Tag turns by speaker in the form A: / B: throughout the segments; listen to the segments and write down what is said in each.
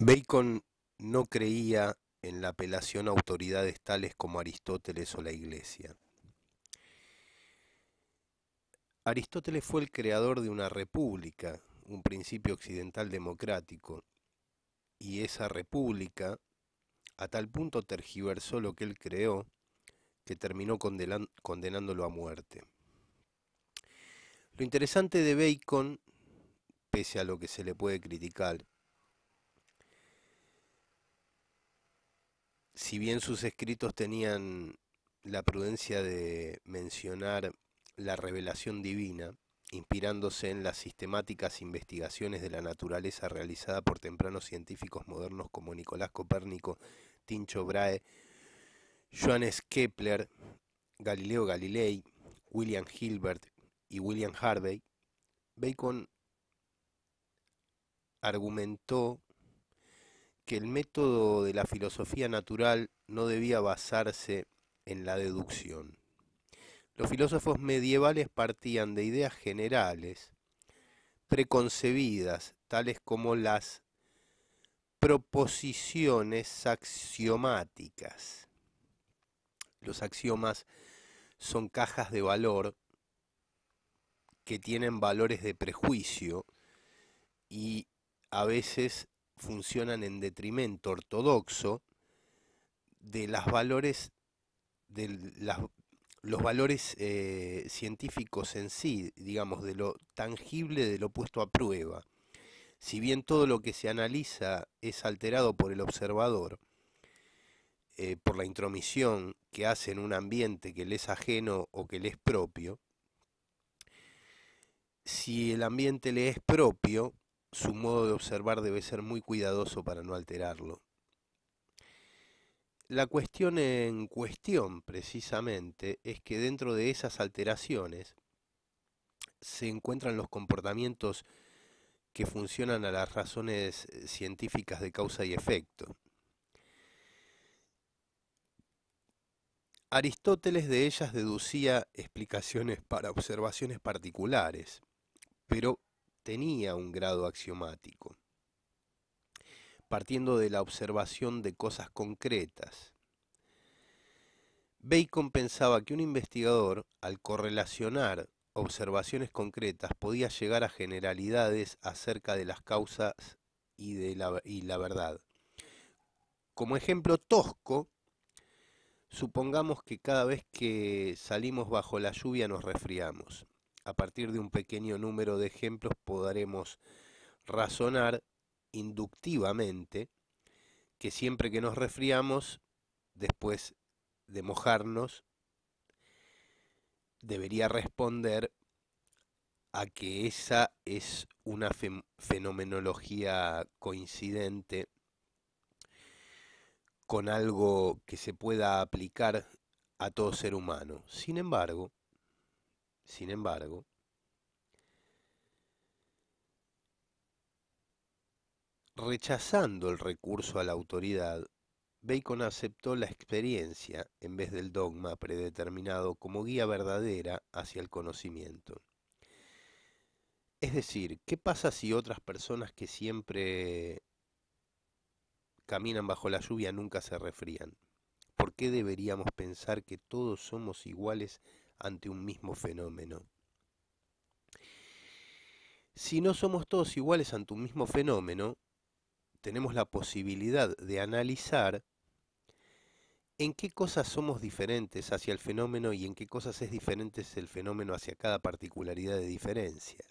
A: Bacon no creía en la apelación a autoridades tales como Aristóteles o la Iglesia. Aristóteles fue el creador de una república, un principio occidental democrático, y esa república a tal punto tergiversó lo que él creó que terminó condenándolo a muerte. Lo interesante de Bacon, pese a lo que se le puede criticar, si bien sus escritos tenían la prudencia de mencionar la revelación divina, inspirándose en las sistemáticas investigaciones de la naturaleza realizada por tempranos científicos modernos como Nicolás Copérnico, Tincho Brahe, Johannes Kepler, Galileo Galilei, William Hilbert y William Harvey, Bacon argumentó que el método de la filosofía natural no debía basarse en la deducción. Los filósofos medievales partían de ideas generales, preconcebidas, tales como las proposiciones axiomáticas. Los axiomas son cajas de valor que tienen valores de prejuicio y a veces funcionan en detrimento ortodoxo de valores los valores eh, científicos en sí, digamos, de lo tangible, de lo puesto a prueba. Si bien todo lo que se analiza es alterado por el observador, eh, por la intromisión que hace en un ambiente que le es ajeno o que le es propio, si el ambiente le es propio, su modo de observar debe ser muy cuidadoso para no alterarlo. La cuestión en cuestión, precisamente, es que dentro de esas alteraciones se encuentran los comportamientos que funcionan a las razones científicas de causa y efecto. Aristóteles de ellas deducía explicaciones para observaciones particulares, pero tenía un grado axiomático, partiendo de la observación de cosas concretas. Bacon pensaba que un investigador, al correlacionar observaciones concretas, podía llegar a generalidades acerca de las causas y, de la, la verdad. Como ejemplo tosco, supongamos que cada vez que salimos bajo la lluvia nos resfriamos a partir de un pequeño número de ejemplos podremos razonar inductivamente que siempre que nos resfriamos, después de mojarnos, debería responder a que esa es una fenomenología coincidente con algo que se pueda aplicar a todo ser humano. Sin embargo, sin embargo, rechazando el recurso a la autoridad, Bacon aceptó la experiencia en vez del dogma predeterminado como guía verdadera hacia el conocimiento. Es decir, ¿qué pasa si otras personas que siempre caminan bajo la lluvia nunca se refrían? ¿Por qué deberíamos pensar que todos somos iguales ante un mismo fenómeno. Si no somos todos iguales ante un mismo fenómeno, tenemos la posibilidad de analizar en qué cosas somos diferentes hacia el fenómeno y en qué cosas es diferente el fenómeno hacia cada particularidad de diferencia.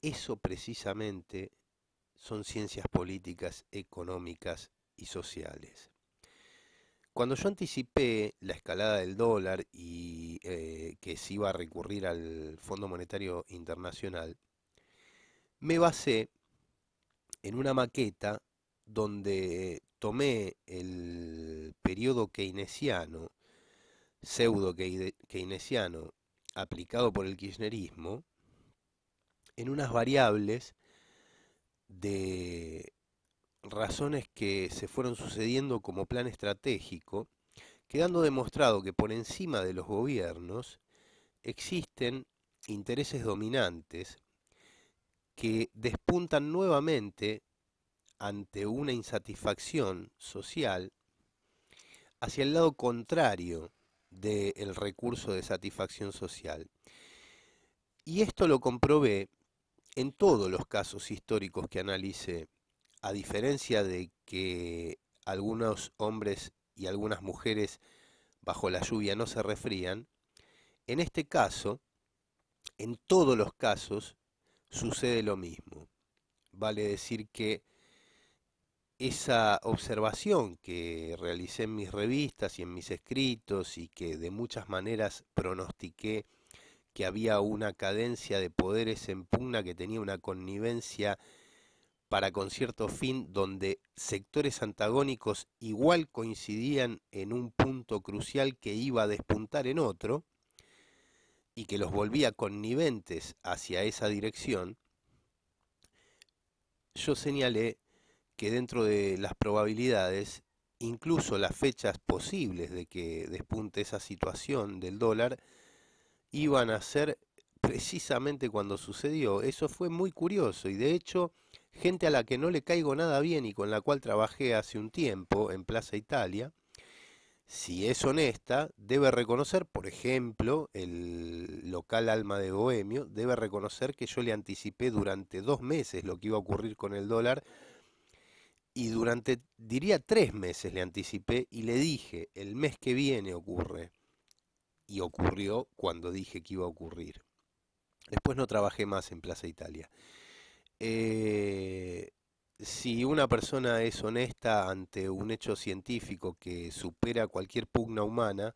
A: Eso precisamente son ciencias políticas, económicas y sociales. Cuando yo anticipé la escalada del dólar y eh, que se iba a recurrir al Fondo Monetario Internacional, me basé en una maqueta donde tomé el periodo keynesiano, pseudo keynesiano, aplicado por el kirchnerismo, en unas variables de razones que se fueron sucediendo como plan estratégico, quedando demostrado que por encima de los gobiernos existen intereses dominantes que despuntan nuevamente ante una insatisfacción social hacia el lado contrario del recurso de satisfacción social. Y esto lo comprobé en todos los casos históricos que analicé, a diferencia de que algunos hombres y algunas mujeres bajo la lluvia no se refrían, en este caso, en todos los casos, sucede lo mismo. Vale decir que esa observación que realicé en mis revistas y en mis escritos y que de muchas maneras pronostiqué que había una cadencia de poderes en pugna que tenía una connivencia para con cierto fin donde sectores antagónicos igual coincidían en un punto crucial que iba a despuntar en otro y que los volvía conniventes hacia esa dirección, yo señalé que dentro de las probabilidades, incluso las fechas posibles de que despunte esa situación del dólar, iban a ser precisamente cuando sucedió. Eso fue muy curioso y de hecho gente a la que no le caigo nada bien y con la cual trabajé hace un tiempo en Plaza Italia, si es honesta, debe reconocer, por ejemplo, el local Alma de Bohemio, debe reconocer que yo le anticipé durante dos meses lo que iba a ocurrir con el dólar y durante, diría, tres meses le anticipé y le dije, el mes que viene ocurre. Y ocurrió cuando dije que iba a ocurrir. Después no trabajé más en Plaza Italia. Eh, si una persona es honesta ante un hecho científico que supera cualquier pugna humana,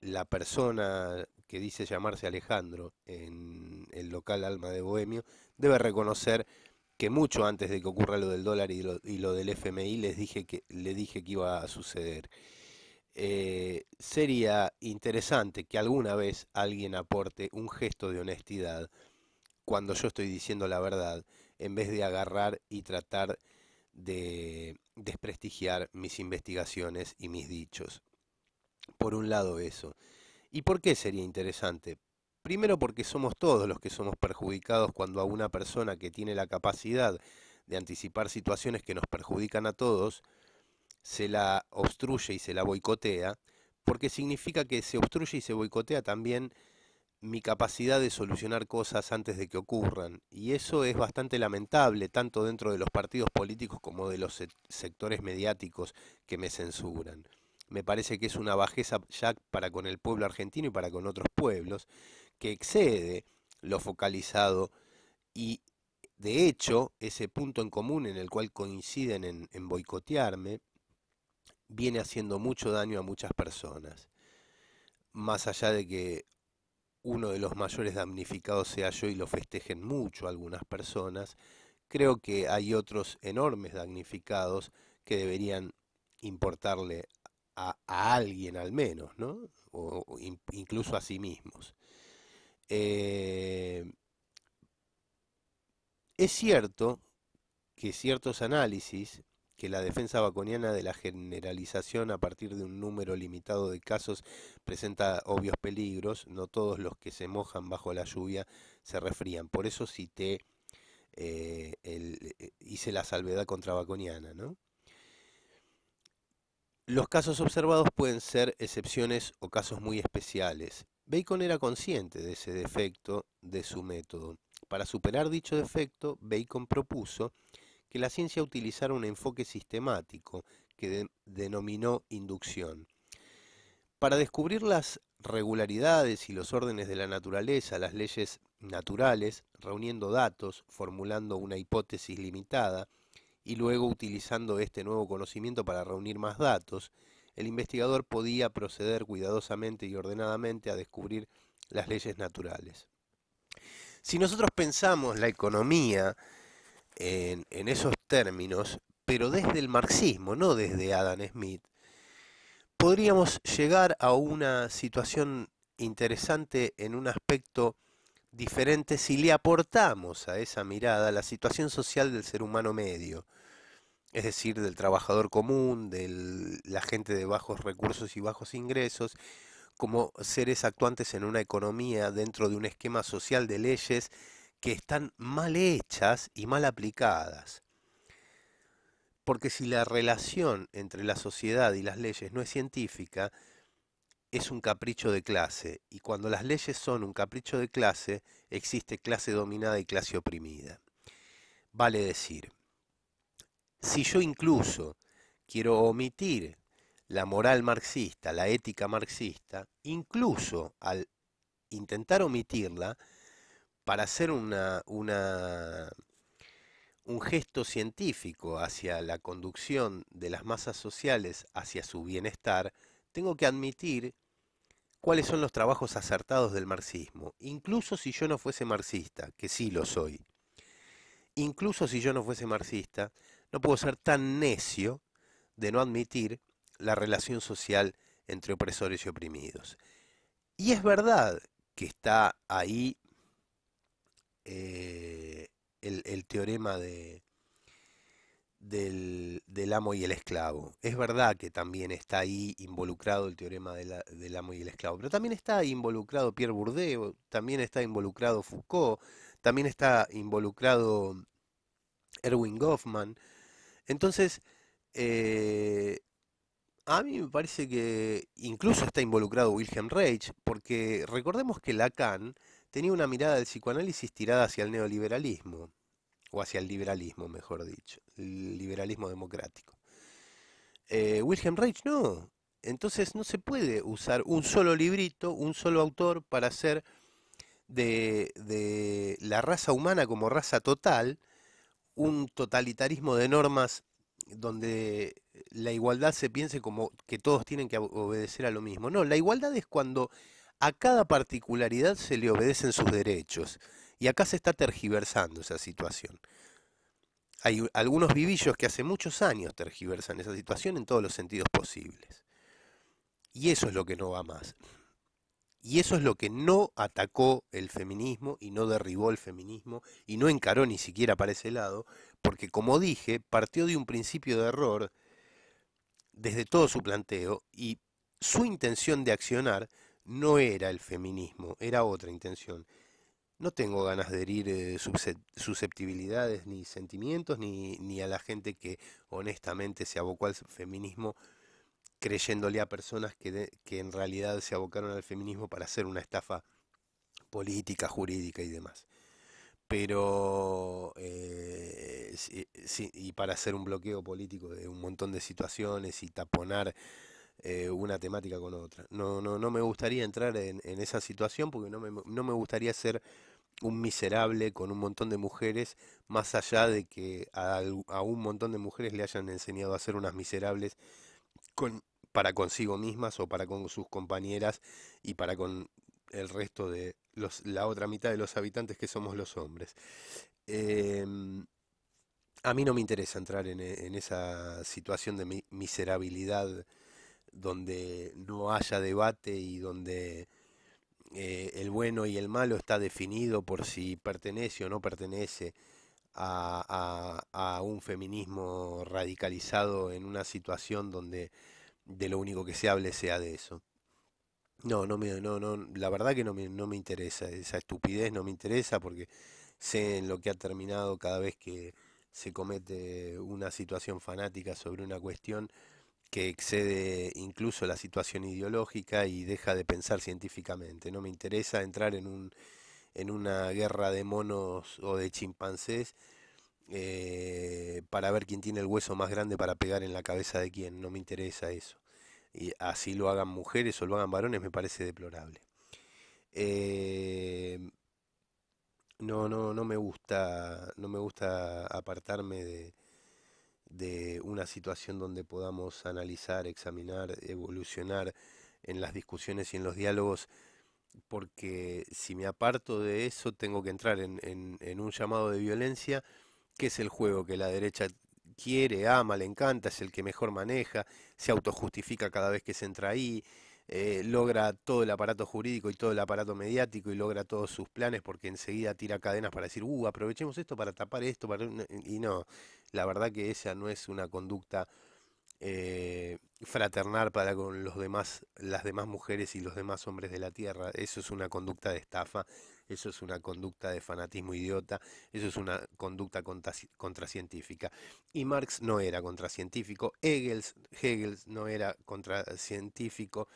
A: la persona que dice llamarse Alejandro en el local Alma de Bohemio debe reconocer que mucho antes de que ocurra lo del dólar y lo, del FMI les dije que le dije que iba a suceder. Eh, sería interesante que alguna vez alguien aporte un gesto de honestidad cuando yo estoy diciendo la verdad, en vez de agarrar y tratar de desprestigiar mis investigaciones y mis dichos. Por un lado eso. ¿Y por qué sería interesante? Primero porque somos todos los que somos perjudicados cuando a una persona que tiene la capacidad de anticipar situaciones que nos perjudican a todos, se la obstruye y se la boicotea, porque significa que se obstruye y se boicotea también mi capacidad de solucionar cosas antes de que ocurran. Y eso es bastante lamentable, tanto dentro de los partidos políticos como de los sectores mediáticos que me censuran. Me parece que es una bajeza ya para con el pueblo argentino y para con otros pueblos, que excede lo focalizado y de hecho ese punto en común en el cual coinciden en, boicotearme viene haciendo mucho daño a muchas personas más allá de que uno de los mayores damnificados sea yo y lo festejen mucho algunas personas, creo que hay otros enormes damnificados que deberían importarle a, alguien al menos, ¿no? O, incluso a sí mismos. Eh, es cierto que ciertos análisis que la defensa baconiana de la generalización a partir de un número limitado de casos presenta obvios peligros, no todos los que se mojan bajo la lluvia se refrían. Por eso cité, eh, eh, hice la salvedad contra baconiana, Los casos observados pueden ser excepciones o casos muy especiales. Bacon era consciente de ese defecto de su método. Para superar dicho defecto, Bacon propuso que la ciencia utilizara un enfoque sistemático que denominó inducción. Para descubrir las regularidades y los órdenes de la naturaleza, las leyes naturales, reuniendo datos, formulando una hipótesis limitada y luego utilizando este nuevo conocimiento para reunir más datos, el investigador podía proceder cuidadosamente y ordenadamente a descubrir las leyes naturales. Si nosotros pensamos la economía en, esos términos, pero desde el marxismo, no desde Adam Smith, podríamos llegar a una situación interesante en un aspecto diferente si le aportamos a esa mirada la situación social del ser humano medio, es decir, del trabajador común, de la gente de bajos recursos y bajos ingresos, como seres actuantes en una economía dentro de un esquema social de leyes que están mal hechas y mal aplicadas. Porque si la relación entre la sociedad y las leyes no es científica, es un capricho de clase. Y cuando las leyes son un capricho de clase, existe clase dominada y clase oprimida. Vale decir, si yo incluso quiero omitir la moral marxista, la ética marxista, incluso al intentar omitirla, para hacer un gesto científico hacia la conducción de las masas sociales hacia su bienestar, tengo que admitir cuáles son los trabajos acertados del marxismo, incluso si yo no fuese marxista, que sí lo soy. Incluso si yo no fuese marxista, no puedo ser tan necio de no admitir la relación social entre opresores y oprimidos. Y es verdad que está ahí eh, el, teorema de, del, del, amo y el esclavo. Es verdad que también está ahí involucrado el teorema del amo y el esclavo, pero también está involucrado Pierre Bourdieu, también está involucrado Foucault, también está involucrado Erwin Goffman. Entonces, eh, a mí me parece que incluso está involucrado Wilhelm Reich, porque recordemos que Lacan tenía una mirada del psicoanálisis tirada hacia el neoliberalismo, o hacia el liberalismo, mejor dicho, el liberalismo democrático. Eh, Wilhelm Reich no. Entonces no se puede usar un solo librito, un solo autor para hacer de la raza humana como raza total un totalitarismo de normas donde la igualdad se piense como que todos tienen que obedecer a lo mismo. No, la igualdad es cuando a cada particularidad se le obedecen sus derechos y acá se está tergiversando esa situación. Hay algunos vivillos que hace muchos años tergiversan esa situación en todos los sentidos posibles. Y eso es lo que no va más. Y eso es lo que no atacó el feminismo y no derribó el feminismo y no encaró ni siquiera para ese lado, porque como dije, partió de un principio de error desde todo su planteo y su intención de accionar no era el feminismo, era otra intención. No tengo ganas de herir eh, susceptibilidades ni sentimientos, ni, a la gente que honestamente se abocó al feminismo creyéndole a personas que, que en realidad se abocaron al feminismo para hacer una estafa política, jurídica y demás. Pero, eh, y para hacer un bloqueo político de un montón de situaciones y taponar eh, una temática con otra. No, no, no me gustaría entrar en, esa situación porque no me, no me gustaría ser un miserable con un montón de mujeres, más allá de que a, un montón de mujeres le hayan enseñado a ser unas miserables con, para consigo mismas o para con sus compañeras y para con el resto de los, la otra mitad de los habitantes que somos los hombres. Em, a mí no me interesa entrar en, esa situación de miserabilidad donde no haya debate y donde eh, el bueno y el malo está definido por si pertenece o no pertenece a, un feminismo radicalizado en una situación donde de lo único que se hable sea de eso. No, no no, no, la verdad que no me interesa, esa estupidez no me interesa porque sé en lo que ha terminado cada vez que se comete una situación fanática sobre una cuestión que excede incluso la situación ideológica y deja de pensar científicamente. No me interesa entrar en, una guerra de monos o de chimpancés eh, para ver quién tiene el hueso más grande para pegar en la cabeza de quién. No me interesa eso. Y así lo hagan mujeres o lo hagan varones me parece deplorable. Eh, no, no, no me gusta, no me gusta apartarme de, de una situación donde podamos analizar, examinar, evolucionar en las discusiones y en los diálogos, porque si me aparto de eso tengo que entrar en, un llamado de violencia, que es el juego que la derecha quiere, ama, le encanta, es el que mejor maneja, se autojustifica cada vez que se entra ahí, eh, logra todo el aparato jurídico y todo el aparato mediático y logra todos sus planes porque enseguida tira cadenas para decir, uh, aprovechemos esto para tapar esto, y no, la verdad que esa no es una conducta eh, fraternal para con los demás, las demás mujeres y los demás hombres de la tierra. Eso es una conducta de estafa, eso es una conducta de fanatismo idiota, eso es una conducta contracientífica. Y Marx no era contracientífico, Hegel, Hegel no era contracientífico.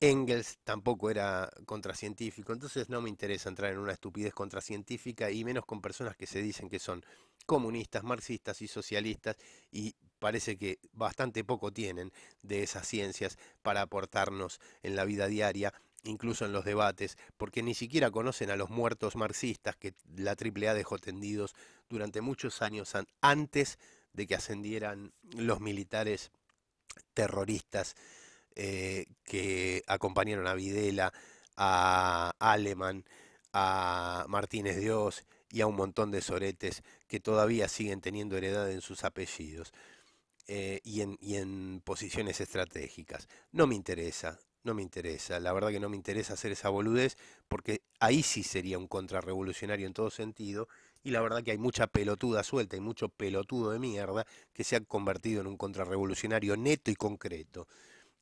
A: Engels tampoco era contracientífico, entonces no me interesa entrar en una estupidez contracientífica y menos con personas que se dicen que son comunistas, marxistas y socialistas y parece que bastante poco tienen de esas ciencias para aportarnos en la vida diaria, incluso en los debates, porque ni siquiera conocen a los muertos marxistas que la AAA dejó tendidos durante muchos años antes de que ascendieran los militares terroristas eh, que acompañaron a Videla, a Aleman, a Martínez Dios y a un montón de soretes que todavía siguen teniendo heredad en sus apellidos eh, y, en, y en posiciones estratégicas. No me interesa, no me interesa. La verdad que no me interesa hacer esa boludez porque ahí sí sería un contrarrevolucionario en todo sentido. Y la verdad que hay mucha pelotuda suelta y mucho pelotudo de mierda que se ha convertido en un contrarrevolucionario neto y concreto.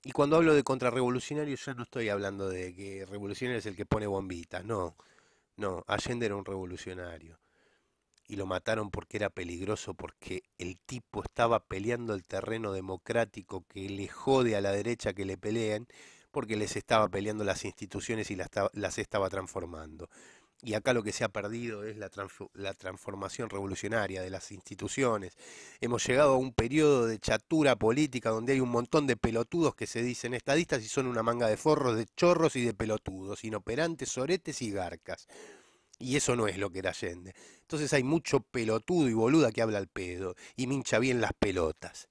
A: Y cuando hablo de contrarrevolucionario, ya no estoy hablando de que revolucionario es el que pone bombita, no. No, Allende era un revolucionario. Y lo mataron porque era peligroso, porque el tipo estaba peleando el terreno democrático que le jode a la derecha que le peleen, porque les estaba peleando las instituciones y las estaba transformando y acá lo que se ha perdido es la, transformación revolucionaria de las instituciones. Hemos llegado a un periodo de chatura política donde hay un montón de pelotudos que se dicen estadistas y son una manga de forros, de chorros y de pelotudos, inoperantes, soretes y garcas. Y eso no es lo que era Allende. Entonces hay mucho pelotudo y boluda que habla al pedo y mincha bien las pelotas.